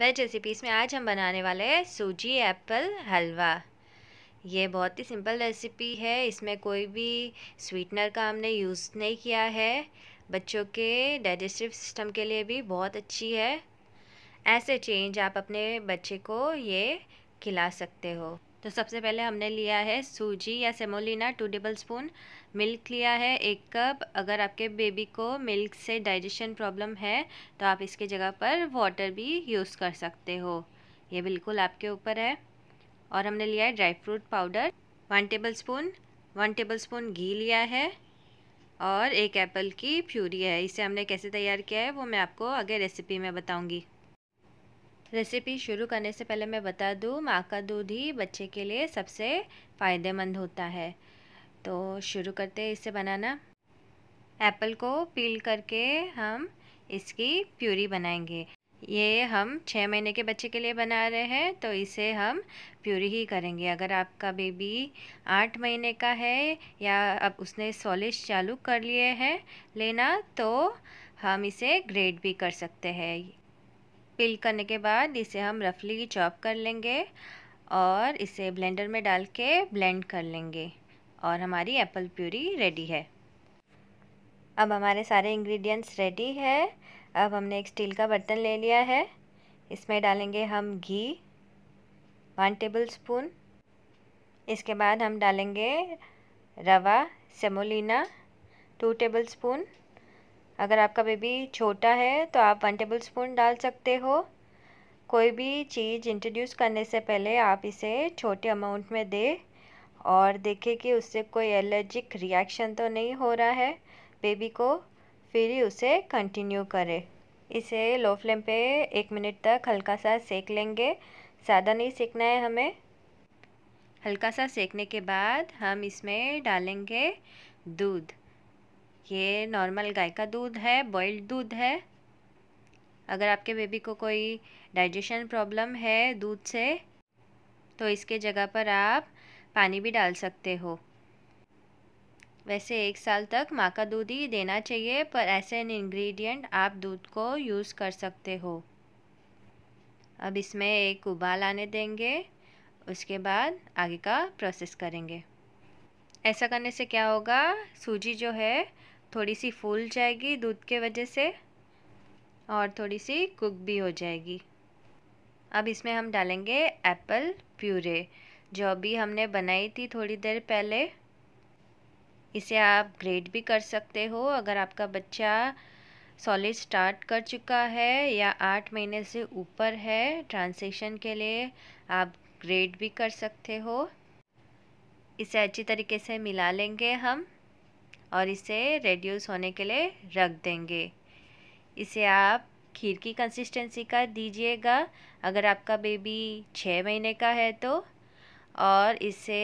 Veg recipes में आज हम बनाने वाले हैं सूजी एप्पल हलवा ये बहुत ही सिंपल रेसिपी है इसमें कोई भी स्वीटनर का हमने यूज़ नहीं किया है बच्चों के डाइजेस्टिव सिस्टम के लिए भी बहुत अच्छी है ऐसे चेंज आप अपने बच्चे को ये खिला सकते हो तो सबसे पहले हमने लिया है सूजी या semolina two tablespoon milk लिया है एक कप अगर आपके बेबी को मिल्क से डाइजेशन प्रॉब्लम है तो आप इसके जगह पर वाटर भी यूज़ कर सकते हो ये बिल्कुल आपके ऊपर है और हमने लिया है dry fruit powder one tablespoon one tablespoon घी लिया है और एक एप्पल की प्यूरी है इसे हमने कैसे तैयार किया है वो मैं आपको आगे रेसिपी में बताऊँगी रेसिपी शुरू करने से पहले मैं बता दूँ माँ का दूध ही बच्चे के लिए सबसे फ़ायदेमंद होता है तो शुरू करते हैं इसे बनाना एप्पल को पील करके हम इसकी प्यूरी बनाएंगे ये हम छः महीने के बच्चे के लिए बना रहे हैं तो इसे हम प्यूरी ही करेंगे अगर आपका बेबी आठ महीने का है या अब उसने सॉलिश चालू कर लिए हैं लेना तो हम इसे ग्रेड भी कर सकते हैं पिल करने के बाद इसे हम रफली चॉप कर लेंगे और इसे ब्लेंडर में डाल के ब्लेंड कर लेंगे और हमारी एप्पल प्यूरी रेडी है अब हमारे सारे इंग्रेडिएंट्स रेडी है अब हमने एक स्टील का बर्तन ले लिया है इसमें डालेंगे हम घी वन टेबल स्पून इसके बाद हम डालेंगे रवा सेमोलिना टू टेबल स्पून अगर आपका बेबी छोटा है तो आप वन टेबल स्पून डाल सकते हो कोई भी चीज़ इंट्रोड्यूस करने से पहले आप इसे छोटे अमाउंट में दे और देखें कि उससे कोई एलर्जिक रिएक्शन तो नहीं हो रहा है बेबी को फिर ही उसे कंटिन्यू करें इसे लो फ्लेम पे एक मिनट तक हल्का सा सेक लेंगे ज़्यादा नहीं सेकना है हमें हल्का सा सेकने के बाद हम इसमें डालेंगे दूध ये नॉर्मल गाय का दूध है बॉइल्ड दूध है अगर आपके बेबी को कोई डाइजेशन प्रॉब्लम है दूध से तो इसके जगह पर आप पानी भी डाल सकते हो वैसे एक साल तक माँ का दूध ही देना चाहिए पर ऐसे इन इंग्रेडिएंट आप दूध को यूज़ कर सकते हो अब इसमें एक उबाल आने देंगे उसके बाद आगे का प्रोसेस करेंगे ऐसा करने से क्या होगा सूजी जो है थोड़ी सी फूल जाएगी दूध के वजह से और थोड़ी सी कुक भी हो जाएगी अब इसमें हम डालेंगे एप्पल प्यूरे जो अभी हमने बनाई थी थोड़ी देर पहले इसे आप ग्रेट भी कर सकते हो अगर आपका बच्चा सॉलिड स्टार्ट कर चुका है या आठ महीने से ऊपर है ट्रांसेशन के लिए आप ग्रेड भी कर सकते हो इसे अच्छी तरीके से मिला लेंगे हम और इसे रेड्यूस होने के लिए रख देंगे इसे आप खीर की कंसिस्टेंसी का दीजिएगा अगर आपका बेबी छः महीने का है तो और इसे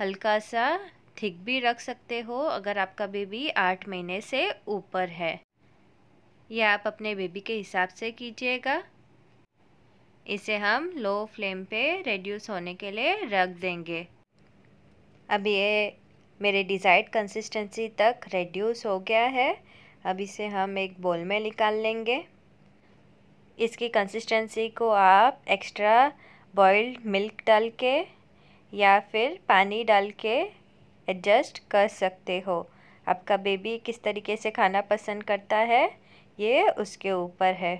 हल्का सा थिक भी रख सकते हो अगर आपका बेबी आठ महीने से ऊपर है यह आप अपने बेबी के हिसाब से कीजिएगा इसे हम लो फ्लेम पे रेड्यूस होने के लिए रख देंगे अब ये मेरे डिज़ायर्ड कंसिस्टेंसी तक रेड्यूस हो गया है अब इसे हम एक बोल में निकाल लेंगे इसकी कंसिस्टेंसी को आप एक्स्ट्रा बॉइल्ड मिल्क डाल के या फिर पानी डाल के एडजस्ट कर सकते हो आपका बेबी किस तरीके से खाना पसंद करता है ये उसके ऊपर है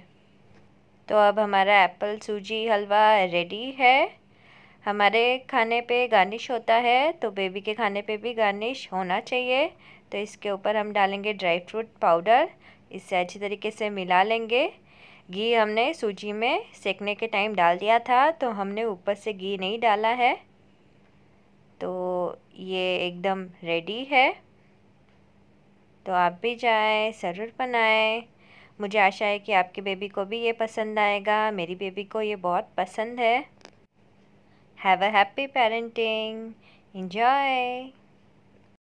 तो अब हमारा एप्पल सूजी हलवा रेडी है हमारे खाने पे गार्निश होता है तो बेबी के खाने पे भी गार्निश होना चाहिए तो इसके ऊपर हम डालेंगे ड्राई फ्रूट पाउडर इसे अच्छी तरीके से मिला लेंगे घी हमने सूजी में सेकने के टाइम डाल दिया था तो हमने ऊपर से घी नहीं डाला है तो ये एकदम रेडी है तो आप भी जाएं ज़रूर बनाएं मुझे आशा है कि आपके बेबी को भी ये पसंद आएगा मेरी बेबी को ये बहुत पसंद है Have a happy parenting. Enjoy.